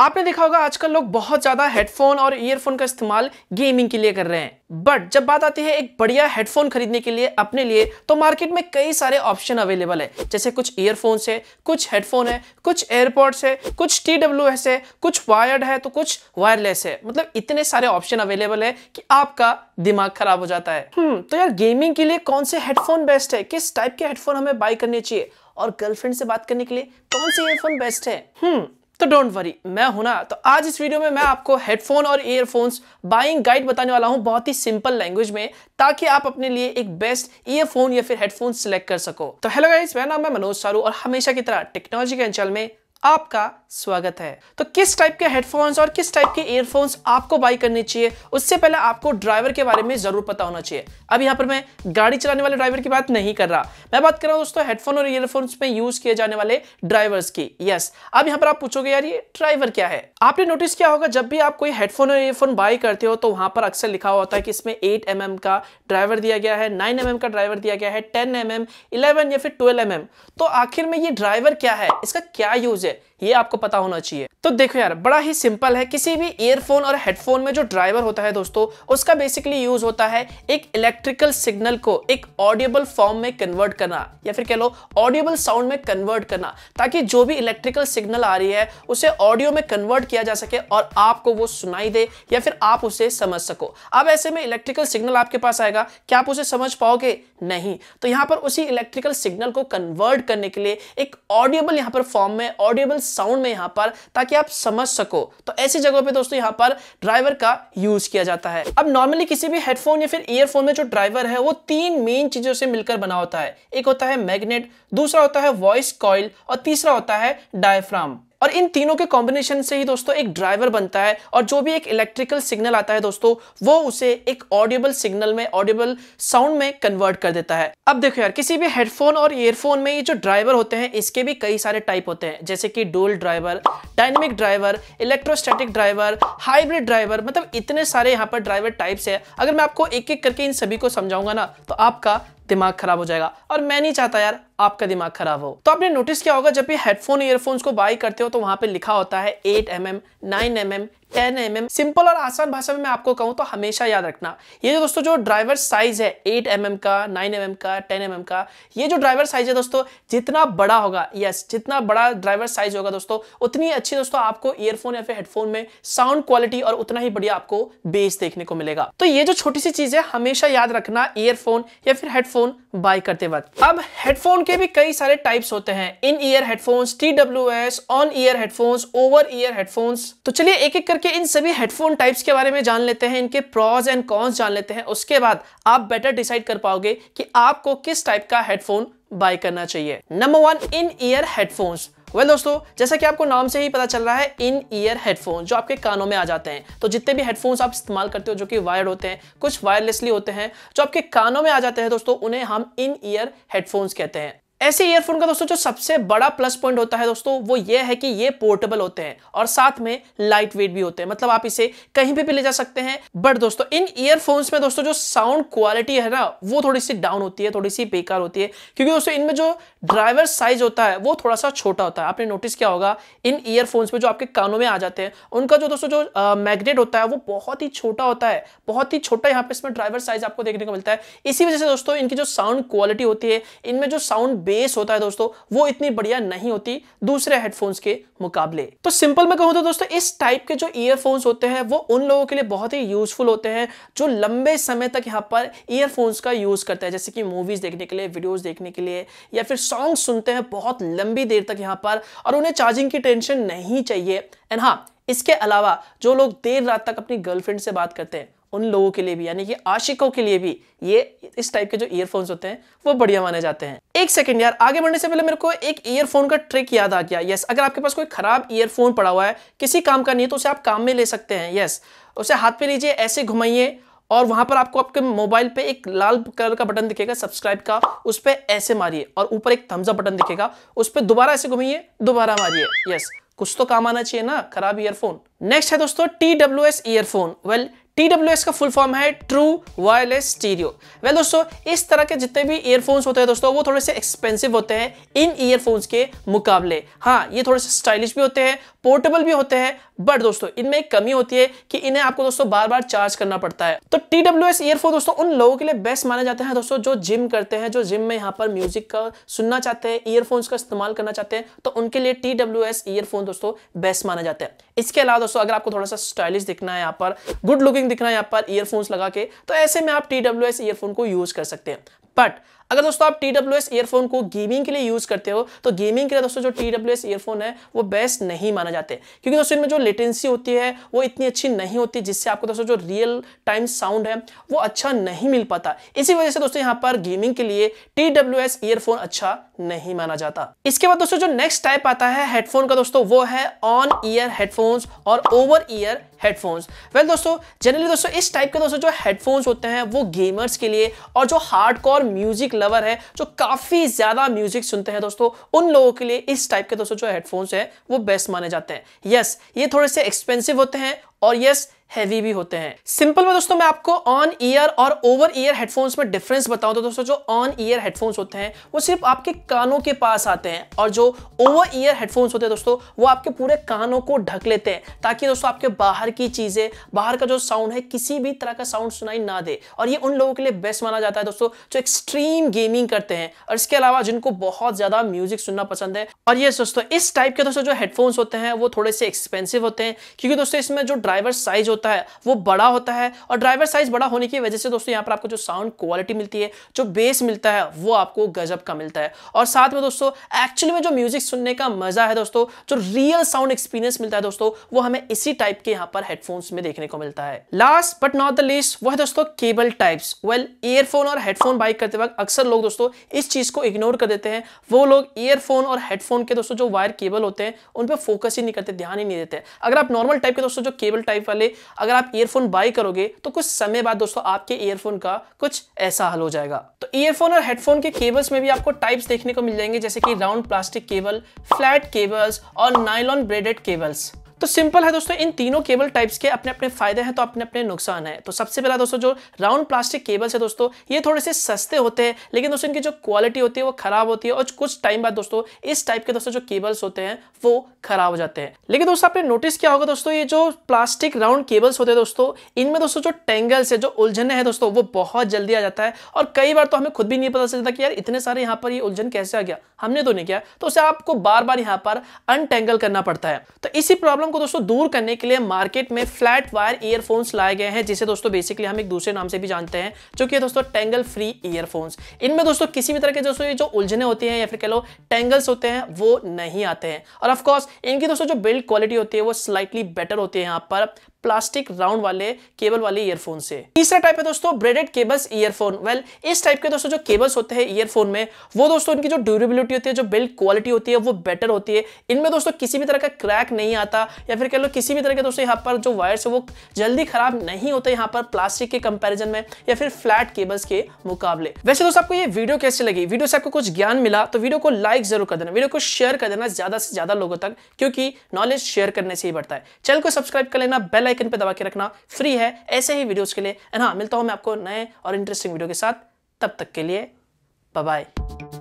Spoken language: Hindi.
आपने देखा होगा आजकल लोग बहुत ज्यादा हेडफोन और ईयरफोन का इस्तेमाल गेमिंग के लिए कर रहे हैं बट जब बात आती है एक बढ़िया हेडफोन खरीदने के लिए अपने लिए तो मार्केट में कई सारे ऑप्शन अवेलेबल है जैसे कुछ ईयरफोन्स है कुछ हेडफोन है कुछ एयरपोर्ट्स है कुछ टी डब्ल्यू है कुछ वायर्ड है तो कुछ वायरलेस है मतलब इतने सारे ऑप्शन अवेलेबल है कि आपका दिमाग खराब हो जाता है hmm, तो यार गेमिंग के लिए कौन से हेडफोन बेस्ट है किस टाइप के हेडफोन हमें बाय करने चाहिए और गर्लफ्रेंड से बात करने के लिए कौन से ईयरफोन बेस्ट है तो डोंट वरी मैं हूं ना तो आज इस वीडियो में मैं आपको हेडफोन और ईयरफोन्स बाइंग गाइड बताने वाला हूं बहुत ही सिंपल लैंग्वेज में ताकि आप अपने लिए एक बेस्ट ईयरफोन या फिर हेडफोन सिलेक्ट कर सको तो हेलो गाइस मेरा नाम है मनोज सारू और हमेशा की तरह टेक्नोलॉजी के अंचल में आपका स्वागत है तो किस टाइप के हेडफोन्स और किस टाइप के ईयरफोन्स आपको बाई करने चाहिए उससे पहले आपको ड्राइवर के बारे में जरूर पता होना चाहिए अब यहां पर मैं गाड़ी चलाने वाले ड्राइवर की बात नहीं कर रहा मैं बात कर रहा हूं दोस्तों हेडफोन और ईयरफोन्स में यूज किए जाने वाले ड्राइवर्स की यस अब यहां पर आप पूछोगे यार ये ड्राइवर क्या है आपने नोटिस किया होगा जब भी आप कोई हेडफोन और ईयरफोन बाई करते हो तो वहां पर अक्सर लिखा होता है कि इसमें एट एम mm का ड्राइवर दिया गया है नाइन एम mm का ड्राइवर दिया गया है टेन एम एम इलेवन या फिर ट्वेल्व एम mm। तो आखिर में ये ड्राइवर क्या है इसका क्या यूज হয়েছে ये आपको पता होना चाहिए तो देखो यार बड़ा ही सिंपल है किसी भी ईयरफोन और हेडफोन में जो ड्राइवर होता है दोस्तों उसका बेसिकली यूज होता है एक इलेक्ट्रिकल सिग्नल को एक ऑडियोबल फॉर्म में कन्वर्ट करना या फिर कह लो ऑडियोबल साउंड में कन्वर्ट करना ताकि जो भी इलेक्ट्रिकल सिग्नल आ रही है उसे ऑडियो में कन्वर्ट किया जा सके और आपको वो सुनाई दे या फिर आप उसे समझ सको अब ऐसे में इलेक्ट्रिकल सिग्नल आपके पास आएगा क्या आप उसे समझ पाओगे नहीं तो यहां पर उसी इलेक्ट्रिकल सिग्नल को कन्वर्ट करने के लिए एक ऑडियोबल यहां पर फॉर्म में ऑडियोबल साउंड में यहाँ पर ताकि आप समझ सको तो ऐसी जगहों पे दोस्तों यहाँ पर ड्राइवर का यूज किया जाता है अब नॉर्मली किसी भी हेडफोन या फिर ईयरफोन में जो ड्राइवर है वो तीन मेन चीजों से मिलकर बना होता है एक होता है मैग्नेट दूसरा होता है वॉइस कॉइल और तीसरा होता है डायफ्राम और इन तीनों के कॉम्बिनेशन से ही दोस्तों एक ड्राइवर बनता है और जो भी एक इलेक्ट्रिकल सिग्नल आता है दोस्तों वो उसे एक ऑडियोबल सिग्नल में ऑडियोबल साउंड में कन्वर्ट कर देता है अब देखो यार किसी भी हेडफोन और ईयरफोन में ये जो ड्राइवर होते हैं इसके भी कई सारे टाइप होते हैं जैसे कि dual driver dynamic driver electrostatic driver hybrid driver मतलब इतने सारे यहाँ पर ड्राइवर टाइप्स है अगर मैं आपको एक एक करके इन सभी को समझाऊंगा ना तो आपका दिमाग खराब हो जाएगा और मैं नहीं चाहता यार आपका दिमाग खराब हो तो आपने नोटिस किया होगा जब भी हेडफोन ईयरफोन्स को बाय करते हो तो वहां पे लिखा होता है eight M M nine M M ten M mm. Simple और आसान भाषा में मैं आपको कहूं तो हमेशा याद रखना ये जो दोस्तों जो ड्राइवर साइज है एट एम mm का नाइन एम mm का टेन एम का ये जो ड्राइवर साइज है दोस्तों जितना बड़ा होगा यस जितना बड़ा ड्राइवर साइज होगा दोस्तों उतनी अच्छी दोस्तों आपको ईयरफोन या फिर हेडफोन में साउंड क्वालिटी और उतना ही बढ़िया आपको बेस देखने को मिलेगा तो ये जो छोटी सी चीज है हमेशा याद रखना ईयरफोन या फिर हेडफोन बाय करते वक्त अब हेडफोन के भी कई सारे टाइप्स होते हैं in ear headphones T W S on ear headphones over ear headphones तो चलिए एक एक करके इन सभी हेडफोन टाइप्स के बारे में जान लेते हैं इनके प्रॉज एंड कॉन्स जान लेते हैं उसके बाद आप बेटर डिसाइड कर पाओगे कि आपको किस टाइप का हेडफोन बाय करना चाहिए number one in ear headphones well well, दोस्तों जैसा कि आपको नाम से ही पता चल रहा है इन ईयर हेडफोन जो आपके कानों में आ जाते हैं तो जितने भी हेडफोन्स आप इस्तेमाल करते हो जो कि वायर्ड होते हैं कुछ वायरलेसली होते हैं जो आपके कानों में आ जाते हैं दोस्तों उन्हें हम इन ईयर हेडफोन्स कहते हैं ऐसे ईयरफोन का दोस्तों जो सबसे बड़ा प्लस पॉइंट होता है दोस्तों वो ये है कि ये पोर्टेबल होते हैं और साथ में लाइट वेट भी होते हैं मतलब आप इसे कहीं भी, ले जा सकते हैं बट दोस्तों इन ईयरफोन्स में दोस्तों जो साउंड क्वालिटी है ना वो थोड़ी सी डाउन होती है थोड़ी सी बेकार होती है क्योंकि दोस्तों इनमें जो ड्राइवर साइज होता है वो थोड़ा सा छोटा होता है आपने नोटिस किया होगा इन ईयरफोन्स में जो आपके कानों में आ जाते हैं उनका जो दोस्तों जो मैग्नेट होता है वो बहुत ही छोटा होता है बहुत ही छोटा यहाँ पे इसमें ड्राइवर साइज आपको देखने को मिलता है इसी वजह से दोस्तों इनकी जो साउंड क्वालिटी होती है इनमें जो साउंड बेस होता है दोस्तों वो इतनी बढ़िया नहीं होती दूसरे हेडफोन्स के मुकाबले तो सिंपल में कहूँ तो दोस्तों इस टाइप के जो ईयरफोन्स होते हैं वो उन लोगों के लिए बहुत ही यूजफुल होते हैं जो लंबे समय तक यहाँ पर ईयरफोन्स का यूज करते हैं जैसे कि मूवीज देखने के लिए वीडियोज देखने के लिए या फिर सॉन्ग सुनते हैं बहुत लंबी देर तक यहाँ पर और उन्हें चार्जिंग की टेंशन नहीं चाहिए एंड हाँ इसके अलावा जो लोग देर रात तक अपनी गर्लफ्रेंड से बात करते हैं उन लोगों के लिए भी यानी कि आशिकों के लिए भी ये इस टाइप के जो ईयरफोन्स होते हैं वो बढ़िया माने जाते हैं एक सेकंड यार आगे बढ़ने से पहले मेरे को एक ईयरफोन का ट्रिक याद आ गया यस अगर आपके पास कोई खराब ईयरफोन पड़ा हुआ है किसी काम का नहीं है तो उसे आप काम में ले सकते हैं यस उसे हाथ पे लीजिए ऐसे घुमाइए और वहां पर आपको आपके मोबाइल पे एक लाल कलर का बटन दिखेगा सब्सक्राइब का उस पर ऐसे मारिए और ऊपर एक थम्स अप बटन दिखेगा उस पर दोबारा ऐसे घुमाइए दोबारा मारिए यस कुछ तो काम आना चाहिए ना खराब ईयरफोन नेक्स्ट है दोस्तों T W S earphone well TWS का फुल फॉर्म है ट्रू वायरलेस स्टीरियो वेल दोस्तों इस तरह के जितने भी ईयरफोन्स होते हैं दोस्तों वो थोड़े से एक्सपेंसिव होते हैं इन ईयरफोन्स के मुकाबले हाँ ये थोड़े से स्टाइलिश भी होते हैं पोर्टेबल भी होते हैं बट दोस्तों इनमें एक कमी होती है कि इन्हें आपको दोस्तों बार बार चार्ज करना पड़ता है तो टी डब्ल्यू एस ईयरफोन दोस्तों उन लोगों के लिए बेस्ट माने जाते हैं दोस्तों जो जिम करते हैं जो जिम में यहाँ पर म्यूजिक का सुनना चाहते हैं ईयरफोन्स का इस्तेमाल करना चाहते हैं तो उनके लिए टी डब्ल्यू एस ईयरफोन दोस्तों बेस्ट माने जाते हैं इसके अलावा दोस्तों अगर आपको थोड़ा सा स्टाइलिश दिखना है यहाँ पर गुड लुकिंग दिख रहा है यहाँ पर ईयरफोन्स लगा के तो ऐसे में आप टी ईयरफोन को यूज कर सकते हैं बट अगर दोस्तों आप टी डब्ल्यू एस ईयरफोन को गेमिंग के लिए यूज करते हो तो गेमिंग के लिए दोस्तों जो टी डब्ल्यू एस ईयरफोन है वो बेस्ट नहीं माना जाते क्योंकि दोस्तों इनमें जो लेटेंसी होती है वो इतनी अच्छी नहीं होती जिससे आपको दोस्तों जो रियल टाइम साउंड है वो अच्छा नहीं मिल पाता इसी वजह से दोस्तों यहाँ पर गेमिंग के लिए टी डब्ल्यू एस ईयरफोन अच्छा नहीं माना जाता इसके बाद दोस्तों जो नेक्स्ट टाइप आता है हेडफोन का दोस्तों वो है ऑन ईयर हेडफोन्स और ओवर ईयर हेडफोन्स वेल दोस्तों जनरली दोस्तों इस टाइप के दोस्तों जो हेडफोन्स होते हैं वो गेमर्स के लिए और जो हार्ड म्यूजिक लवर है जो काफ़ी ज़्यादा म्यूजिक सुनते हैं दोस्तों उन लोगों के लिए इस टाइप के दोस्तों जो हेडफोन्स हैं वो बेस्ट माने जाते हैं यस ये थोड़े से एक्सपेंसिव होते हैं और यस हैवी भी होते हैं सिंपल में दोस्तों मैं आपको ऑन ईयर और ओवर ईयर हेडफोन्स में डिफरेंस बताऊं तो दोस्तों जो ऑन ईयर हेडफोन्स होते हैं वो सिर्फ आपके कानों के पास आते हैं और जो ओवर ईयर हेडफोन्स होते हैं दोस्तों वो आपके पूरे कानों को ढक लेते हैं ताकि दोस्तों आपके बाहर की चीज़ें बाहर का जो साउंड है किसी भी तरह का साउंड सुनाई ना दे और ये उन लोगों के लिए बेस्ट माना जाता है दोस्तों जो एक्सट्रीम गेमिंग करते हैं और इसके अलावा जिनको बहुत ज़्यादा म्यूजिक सुनना पसंद है और ये दोस्तों इस टाइप के दोस्तों जो हेडफोन्स होते हैं वो थोड़े से एक्सपेंसिव होते हैं क्योंकि दोस्तों इसमें जो ड्राइव ड्राइवर साइज होता है वो बड़ा होता है और ड्राइवर साइज बड़ा होने की वजह से दोस्तों यहाँ पर आपको जो साउंड क्वालिटी मिलती है जो बेस मिलता है वो आपको गजब का मिलता है और साथ में दोस्तों एक्चुअली में जो म्यूजिक सुनने का मजा है दोस्तों जो रियल साउंड एक्सपीरियंस मिलता है दोस्तों वो हमें इसी टाइप के यहाँ पर हेडफोन्स में देखने को मिलता है last but not the least वो है दोस्तों केबल टाइप्स वेल ईयरफोन और हेडफोन बाइक करते वक्त अक्सर लोग दोस्तों इस चीज को इग्नोर कर देते हैं वो लोग ईयरफोन और हेडफोन के दोस्तों जो वायर केबल होते हैं उन पर फोकस ही नहीं करते ध्यान ही नहीं देते अगर आप नॉर्मल टाइप के दोस्तों जो केबल केबल टाइप वाले अगर आप ईयरफोन बाय करोगे तो कुछ समय बाद दोस्तों आपके ईयरफोन का कुछ ऐसा हल हो जाएगा तो ईयरफोन और हेडफोन के केबल्स में भी आपको टाइप्स देखने को मिल जाएंगे जैसे कि round plastic cable flat cables और नाइलॉन ब्रेडेड केबल्स तो सिंपल है दोस्तों इन तीनों केबल टाइप्स के अपने अपने फायदे हैं तो अपने अपने नुकसान है तो सबसे पहला दोस्तों जो राउंड प्लास्टिक केबल्स है दोस्तों ये थोड़े से सस्ते होते हैं लेकिन दोस्तों इनकी जो क्वालिटी होती है वो खराब होती है और कुछ टाइम बाद दोस्तों इस टाइप के दोस्तों जो केबल्स होते हैं वो खराब हो जाते हैं लेकिन दोस्तों आपने नोटिस किया होगा दोस्तों ये जो प्लास्टिक राउंड केबल्स होते हैं दोस्तों इनमें दोस्तों जो टेंगल्स है जो उलझने हैं दोस्तों वो बहुत जल्दी आ जाता है और कई बार तो हमें खुद भी नहीं पता चलता कि यार इतने सारे यहाँ पर ये उलझन कैसे आ गया हमने तो नहीं किया तो उसे आपको बार बार यहाँ पर अनटेंगल करना पड़ता है तो इसी प्रॉब्लम प्रॉब्लम को दोस्तों दूर करने के लिए मार्केट में फ्लैट वायर ईयरफोन्स लाए गए हैं जिसे दोस्तों बेसिकली हम एक दूसरे नाम से भी जानते हैं जो कि दोस्तों टेंगल फ्री ईयरफोन्स इनमें दोस्तों किसी भी तरह के दोस्तों ये जो उलझने होती हैं या फिर कह लो टेंगल्स होते हैं वो नहीं आते हैं और ऑफकोर्स इनकी दोस्तों जो बिल्ड क्वालिटी होती है वो स्लाइटली बेटर होती है यहाँ पर प्लास्टिक राउंड वाले केबल वाले ईयरफोन से तीसरा टाइप है दोस्तों ब्रेडेड केबल्स ईयरफोन वेल इस टाइप के दोस्तों जो केबल्स होते हैं ईयरफोन में वो दोस्तों इनकी जो ड्यूरेबिलिटी होती है जो बिल्ड क्वालिटी होती है वो बेटर होती है इनमें दोस्तों किसी भी तरह का क्रैक नहीं आता या फिर कह लो किसी भी तरह के दोस्तों यहाँ पर जो वायर्स है वो जल्दी खराब नहीं होते यहाँ पर प्लास्टिक के कंपेरिजन में या फिर फ्लैट केबल्स के मुकाबले वैसे दोस्तों आपको ये वीडियो कैसी लगी वीडियो से आपको कुछ ज्ञान मिला तो वीडियो को लाइक जरूर कर देना वीडियो को शेयर कर देना ज्यादा से ज्यादा लोगों तक क्योंकि नॉलेज शेयर करने से ही बढ़ता है चैनल को सब्सक्राइब कर लेना बेल आइकन पर दबा के रखना फ्री है ऐसे ही वीडियोज़ के लिए एंड हाँ मिलता हूँ मैं आपको नए और इंटरेस्टिंग वीडियो के साथ तब तक के लिए बाय